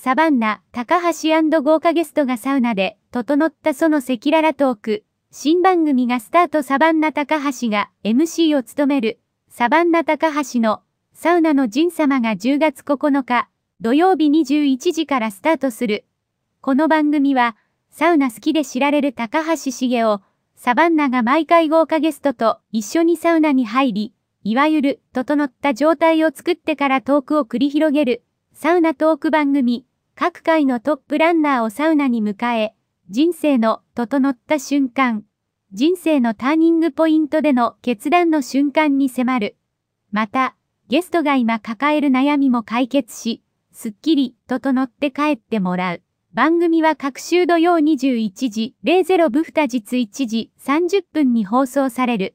サバンナ、高橋豪華ゲストがサウナで、整ったその赤裸々トーク。新番組がスタートサバンナ高橋が MC を務める、サバンナ高橋の、サウナの神様が10月9日、土曜日21時からスタートする。この番組は、サウナ好きで知られる高橋茂を、サバンナが毎回豪華ゲストと一緒にサウナに入り、いわゆる、整った状態を作ってからトークを繰り広げる、サウナトーク番組。各界のトップランナーをサウナに迎え、人生の整った瞬間、人生のターニングポイントでの決断の瞬間に迫る。また、ゲストが今抱える悩みも解決し、すっきり整って帰ってもらう。番組は各週土曜21時00分2タ実1時30分に放送される。